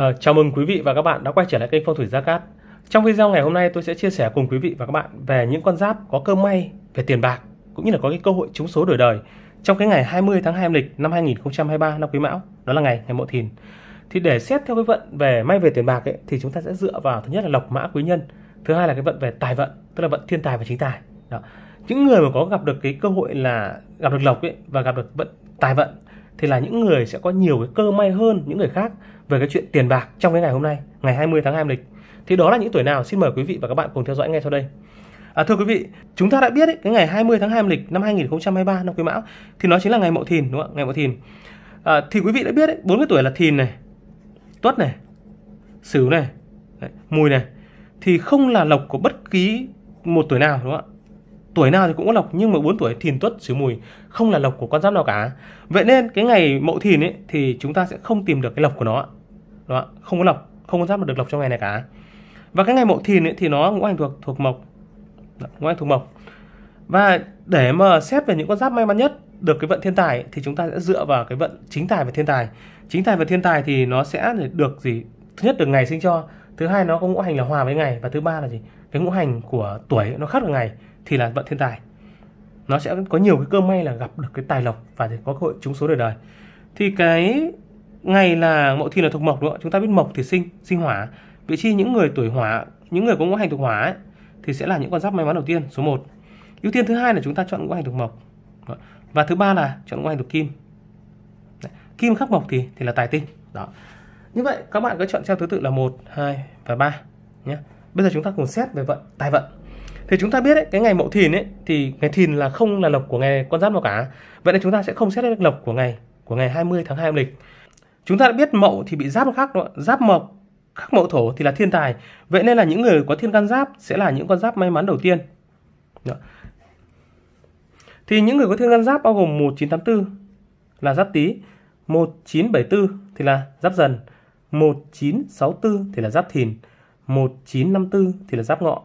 À, chào mừng quý vị và các bạn đã quay trở lại kênh Phong thủy Gia Cát. Trong video ngày hôm nay tôi sẽ chia sẻ cùng quý vị và các bạn về những con giáp có cơ may về tiền bạc cũng như là có cái cơ hội trúng số đổi đời trong cái ngày 20 tháng 2 âm lịch năm 2023 năm Quý Mão, đó là ngày ngày Mậu Thìn. Thì để xét theo cái vận về may về tiền bạc ấy thì chúng ta sẽ dựa vào thứ nhất là lộc mã quý nhân, thứ hai là cái vận về tài vận, tức là vận thiên tài và chính tài. Đó. Những người mà có gặp được cái cơ hội là gặp được lộc ấy và gặp được vận tài vận thì là những người sẽ có nhiều cái cơ may hơn những người khác về cái chuyện tiền bạc trong cái ngày hôm nay, ngày 20 tháng 2 lịch. Thì đó là những tuổi nào? Xin mời quý vị và các bạn cùng theo dõi ngay sau đây. À, thưa quý vị, chúng ta đã biết ấy, cái ngày 20 tháng 2 lịch năm 2023 năm Quý Mão thì nó chính là ngày Mậu Thìn đúng không ạ? Ngày Mậu Thìn. À, thì quý vị đã biết bốn cái tuổi là Thìn này, Tuất này, Sửu này, Mùi này thì không là lộc của bất kỳ một tuổi nào đúng không ạ? tuổi nào thì cũng có lộc nhưng mà 4 tuổi thìn tuất sửu mùi không là lộc của con giáp nào cả vậy nên cái ngày mậu thìn ấy thì chúng ta sẽ không tìm được cái lộc của nó đó không có lộc không có giáp được lộc trong ngày này cả và cái ngày mậu thìn ấy thì nó ngũ hành thuộc thuộc mộc đó, ngũ hành thuộc mộc và để mà xét về những con giáp may mắn nhất được cái vận thiên tài ấy, thì chúng ta sẽ dựa vào cái vận chính tài và thiên tài chính tài và thiên tài thì nó sẽ được gì thứ nhất được ngày sinh cho thứ hai nó có ngũ hành là hòa với ngày và thứ ba là gì cái ngũ hành của tuổi nó khác được ngày thì là vận thiên tài nó sẽ có nhiều cái cơ may là gặp được cái tài lộc và có cơ hội trúng số đời đời thì cái ngày là mậu thiên là thuộc mộc đúng không chúng ta biết mộc thì sinh sinh hỏa vị trí những người tuổi hỏa những người có ngũ hành thuộc hỏa ấy, thì sẽ là những con giáp may mắn đầu tiên số 1 ưu tiên thứ hai là chúng ta chọn ngũ hành thuộc mộc và thứ ba là chọn ngũ hành thuộc kim kim khắc mộc thì thì là tài tinh đó như vậy các bạn cứ chọn theo thứ tự là một hai và ba nhé bây giờ chúng ta cùng xét về vận tài vận thì chúng ta biết ấy, cái ngày mậu thìn ấy thì ngày thìn là không là lộc của ngày con giáp nào cả vậy nên chúng ta sẽ không xét được lộc của ngày của ngày 20 tháng 2 âm lịch chúng ta đã biết mậu thì bị giáp khắc giáp mộc khắc mậu thổ thì là thiên tài vậy nên là những người có thiên can giáp sẽ là những con giáp may mắn đầu tiên Đó. thì những người có thiên can giáp bao gồm 1984 là giáp tý 1974 thì là giáp dần 1964 thì là giáp thìn 1954 thì là giáp ngọ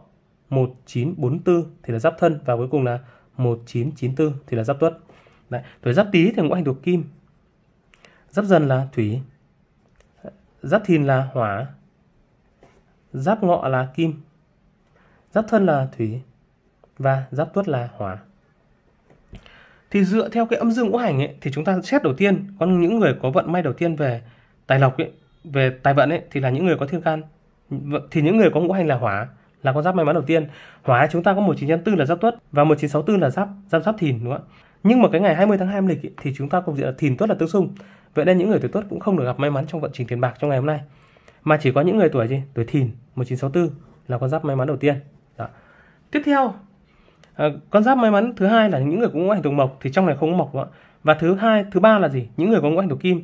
1944 thì là giáp thân và cuối cùng là 1994 thì là giáp tuất. Đấy, tuổi giáp tý thì ngũ hành thuộc kim. Giáp dần là thủy. Giáp thìn là hỏa. Giáp ngọ là kim. Giáp thân là thủy và giáp tuất là hỏa. Thì dựa theo cái âm dương ngũ hành ấy thì chúng ta xét đầu tiên có những người có vận may đầu tiên về tài lộc ấy, về tài vận ấy thì là những người có thiên can thì những người có ngũ hành là hỏa là con giáp may mắn đầu tiên hóa chúng ta có 1904 là giáp tuất và 1964 là giáp giáp giáp thìn đúng không ạ nhưng mà cái ngày 20 tháng 2 âm lịch ý, thì chúng ta cũng diện là thìn tuất là tương xung vậy nên những người tuổi tuất cũng không được gặp may mắn trong vận trình tiền bạc trong ngày hôm nay mà chỉ có những người tuổi gì tuổi thìn 1964 là con giáp may mắn đầu tiên Đó. Dạ. tiếp theo à, con giáp may mắn thứ hai là những người có ngũ hành thuộc mộc thì trong này không có mộc đúng không ạ và thứ hai thứ ba là gì những người có ngũ hành thuộc kim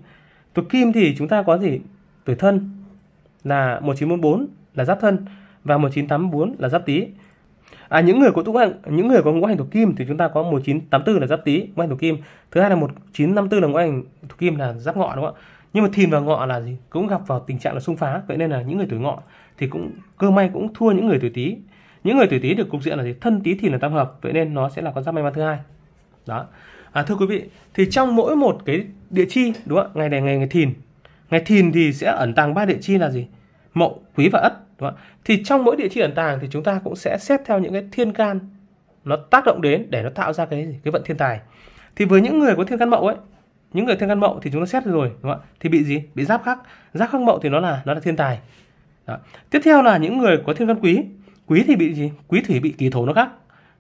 Tuổi kim thì chúng ta có gì tuổi thân là 1944 là giáp thân và 1984 là giáp tý. À, những người có ngũ hành những người có ngũ hành thuộc kim thì chúng ta có 1984 là giáp tý, ngũ hành thuộc kim. Thứ hai là 1954 là ngũ hành thuộc kim là giáp ngọ đúng không ạ? Nhưng mà thìn và ngọ là gì? Cũng gặp vào tình trạng là xung phá, vậy nên là những người tuổi ngọ thì cũng cơ may cũng thua những người tuổi tý. Những người tuổi tý được cục diện là gì? Thân tý thìn là tam hợp, vậy nên nó sẽ là con giáp may mắn thứ hai. Đó. À, thưa quý vị, thì trong mỗi một cái địa chi đúng không ạ? Ngày này ngày ngày thìn. Ngày thìn thì sẽ ẩn tàng ba địa chi là gì? Mậu, Quý và Ất Đúng Thì trong mỗi địa chi ẩn tàng thì chúng ta cũng sẽ xét theo những cái thiên can nó tác động đến để nó tạo ra cái cái vận thiên tài. Thì với những người có thiên can mậu ấy, những người thiên can mậu thì chúng ta xét rồi đúng không ạ? Thì bị gì? Bị giáp khắc. Giáp khắc mậu thì nó là nó là thiên tài. Đó. Tiếp theo là những người có thiên can quý. Quý thì bị gì? Quý thủy bị kỳ thổ nó khắc.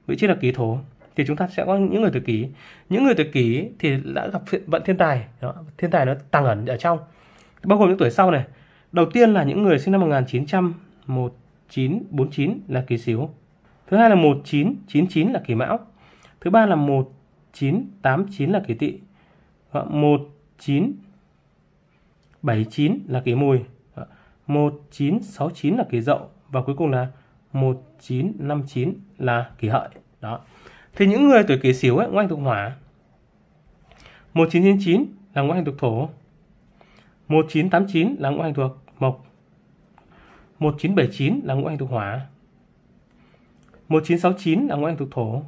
Vị trí là kỳ thổ thì chúng ta sẽ có những người tuổi kỷ những người tuổi kỷ thì đã gặp vận thiên tài đó. thiên tài nó tàng ẩn ở trong bao gồm những tuổi sau này đầu tiên là những người sinh năm 1900 1949 là kỳ Sửu. Thứ hai là 1999 là kỳ Mão. Thứ ba là 1989 là kỳ Tỵ. 1979 dạ, là kỳ Mùi. 1969 dạ, là kỳ Dậu và cuối cùng là 1959 là kỳ Hợi. Đó. Thì những người tuổi kỳ Sửu ấy ngoại thuộc hỏa. 1999 là ngũ hành thuộc thổ. 1989 là ngũ hành thuộc 1979 là ngũ hành thuộc hỏa. 1969 là ngũ hành thuộc thổ.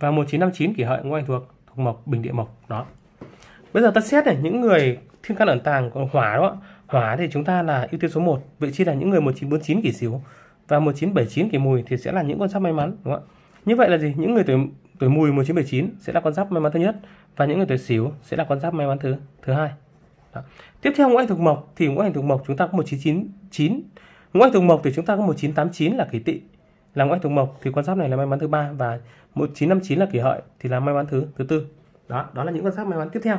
Và 1959 kỷ hợi ngũ hành thuộc thuộc mộc, bình địa mộc. Đó. Bây giờ ta xét này, những người thiên can ẩn tàng còn hỏa đó. Hỏa thì chúng ta là ưu tiên số 1. Vậy chi là những người 1949 kỷ xíu và 1979 kỷ mùi thì sẽ là những con giáp may mắn đúng không ạ? Như vậy là gì? Những người tuổi tuổi mùi 1979 sẽ là con giáp may mắn thứ nhất và những người tuổi xíu sẽ là con giáp may mắn thứ thứ hai. Đó. Tiếp theo ngũ hành thuộc mộc thì ngũ hành thuộc mộc chúng ta có 1999 ngoại hạch mộc thì chúng ta có 1989 là kỷ tỵ. Là ngoại hạch mộc thì con giáp này là may mắn thứ ba và 1959 là kỷ hợi thì là may mắn thứ thứ tư. Đó, đó là những con giáp may mắn tiếp theo.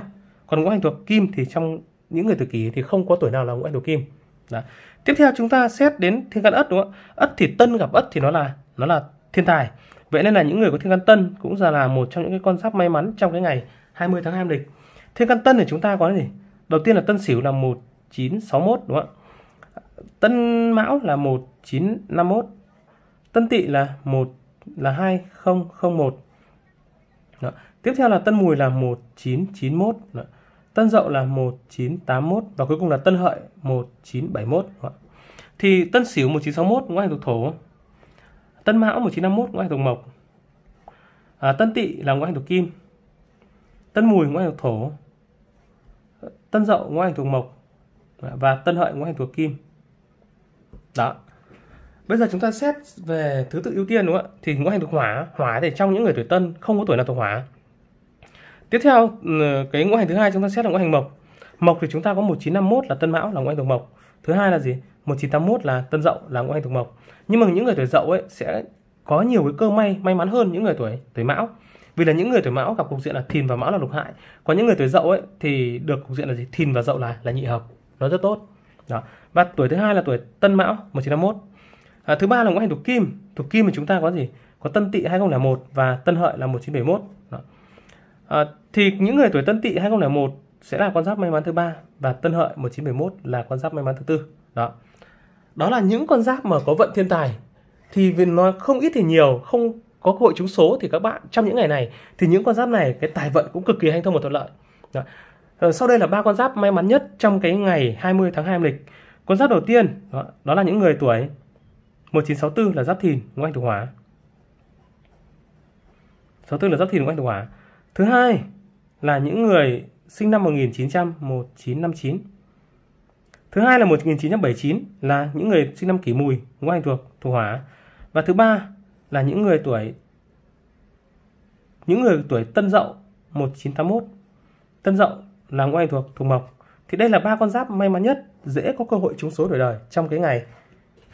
Còn ngũ hành thuộc kim thì trong những người tự kỷ thì không có tuổi nào là ngũ hành thuộc kim. Đó. Tiếp theo chúng ta xét đến thiên can ất đúng không ạ? Ất thì tân gặp ất thì nó là nó là thiên tài. Vậy nên là những người có thiên can tân cũng ra là một trong những cái con giáp may mắn trong cái ngày 20 tháng 2 lịch. Thiên can tân thì chúng ta có gì? Đầu tiên là tân sửu là 1961 đúng không ạ? Tân Mão là 1951. Tân Tỵ là 1 là 2001. Đó. Tiếp theo là Tân Mùi là 1991. Đó. Tân Dậu là 1981 và cuối cùng là Tân Hợi 1971. Đó. Thì Tân Sửu 1961 cũng hành thuộc thổ. Tân Mão 1951 cũng hành thuộc mộc. À, tân Tỵ là ngũ hành thuộc kim. Tân Mùi ngũ hành thuộc thổ. Tân Dậu ngũ hành thuộc mộc và Tân Hợi ngũ hành thuộc kim đó bây giờ chúng ta xét về thứ tự ưu tiên đúng không ạ thì ngũ hành thuộc hỏa hỏa thì trong những người tuổi tân không có tuổi nào thuộc hỏa tiếp theo ừ, cái ngũ hành thứ hai chúng ta xét là ngũ hành mộc mộc thì chúng ta có 1951 là tân mão là ngũ hành thuộc mộc thứ hai là gì 1981 là tân dậu là ngũ hành thuộc mộc nhưng mà những người tuổi dậu ấy sẽ có nhiều cái cơ may may mắn hơn những người tuổi tuổi mão vì là những người tuổi mão gặp cục diện là thìn và mão là lục hại còn những người tuổi dậu ấy thì được cục diện là gì thìn và dậu là là nhị hợp nó rất tốt đó và tuổi thứ hai là tuổi tân mão 1951 à, thứ ba là ngũ hành thuộc kim thuộc kim thì chúng ta có gì có tân tỵ 2001 và tân hợi là 1971 đó. À, thì những người tuổi tân tỵ 2001 sẽ là con giáp may mắn thứ ba và tân hợi 1971 là con giáp may mắn thứ tư đó đó là những con giáp mà có vận thiên tài thì vì nó không ít thì nhiều không có cơ hội trúng số thì các bạn trong những ngày này thì những con giáp này cái tài vận cũng cực kỳ hanh thông và thuận lợi đó. Ờ, sau đây là ba con giáp may mắn nhất trong cái ngày 20 tháng 2 lịch. Con giáp đầu tiên đó, đó là những người tuổi 1964 là giáp thìn ngũ hành thủ hỏa. 64 là giáp thìn ngũ hành thủ hỏa. Thứ hai là những người sinh năm 1900 1959. Thứ hai là 1979 là những người sinh năm kỷ mùi ngũ hành thuộc thủ hỏa. Và thứ ba là những người tuổi những người tuổi Tân Dậu 1981. Tân Dậu là ngũ hành thuộc thuộc mộc thì đây là ba con giáp may mắn nhất dễ có cơ hội trúng số đổi đời trong cái ngày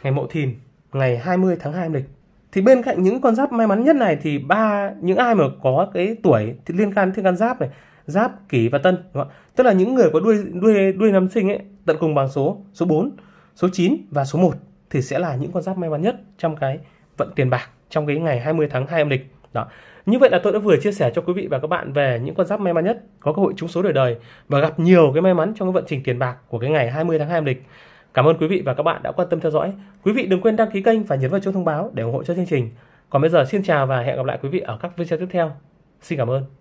ngày mậu thìn ngày 20 tháng 2 âm lịch thì bên cạnh những con giáp may mắn nhất này thì ba những ai mà có cái tuổi thì liên can thiên can giáp này giáp kỷ và tân đúng không? tức là những người có đuôi đuôi đuôi năm sinh ấy tận cùng bằng số số 4 số 9 và số 1 thì sẽ là những con giáp may mắn nhất trong cái vận tiền bạc trong cái ngày 20 tháng 2 âm lịch đó. Như vậy là tôi đã vừa chia sẻ cho quý vị và các bạn về những con giáp may mắn nhất có cơ hội trúng số đời đời và gặp nhiều cái may mắn trong cái vận trình tiền bạc của cái ngày 20 tháng 2 âm lịch. Cảm ơn quý vị và các bạn đã quan tâm theo dõi. Quý vị đừng quên đăng ký kênh và nhấn vào chuông thông báo để ủng hộ cho chương trình. Còn bây giờ xin chào và hẹn gặp lại quý vị ở các video tiếp theo. Xin cảm ơn.